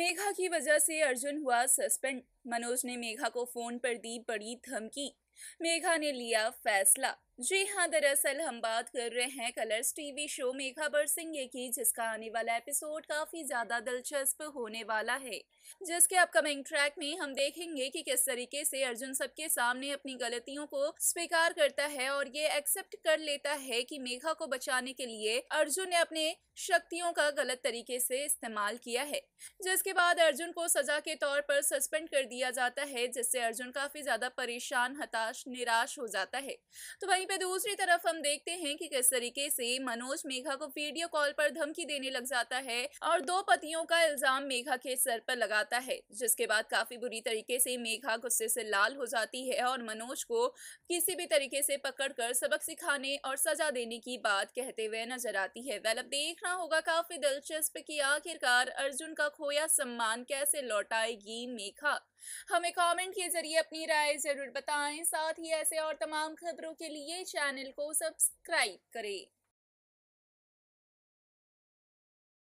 मेघा की वजह से अर्जुन हुआ सस्पेंड मनोज ने मेघा को फोन पर दी बड़ी धमकी मेघा ने लिया फैसला जी हाँ दरअसल हम बात कर रहे हैं Colors TV show Megha Barsenge की जिसका आने वाला एपिसोड काफी ज्यादा दिलचस्प होने वाला है जिसके अपकमिंग ट्रैक में हम देखेंगे कि किस तरीके से अर्जुन सबके सामने अपनी गलतियों को स्वीकार करता है और ये एक्सेप्ट कर लेता है कि मेघा को बचाने के लिए अर्जुन ने अपने शक्तियों का गलत तरीके से इस्तेमाल किया है जिसके बाद अर्जुन को सजा के तौर पर सस्पेंड कर दिया जाता है जिससे अर्जुन काफी ज्यादा परेशान हताश निराश निराश हो जाता है तो वहीं पे दूसरी तरफ हम देखते हैं कि किस तरीके से मनोज मेघा को वीडियो कॉल पर धमकी देने लग जाता है और दो पतियों का इल्जाम मेघा के सर पर लगाता है जिसके बाद काफी बुरी तरीके से मेघा गुस्से से लाल हो जाती है और मनोज को किसी भी तरीके से पकड़कर सबक सिखाने और सजा देने की बात कहते हुए नजर आती है वेल अब देखना होगा काफी दिलचस्प कि आखिरकार अर्जुन का खोया सम्मान कैसे लौटाएगी मेघा हमें कमेंट के जरिए अपनी राय जरूर बताएं साथ ही ऐसे और तमाम खबरों के लिए चैनल को सब्सक्राइब करें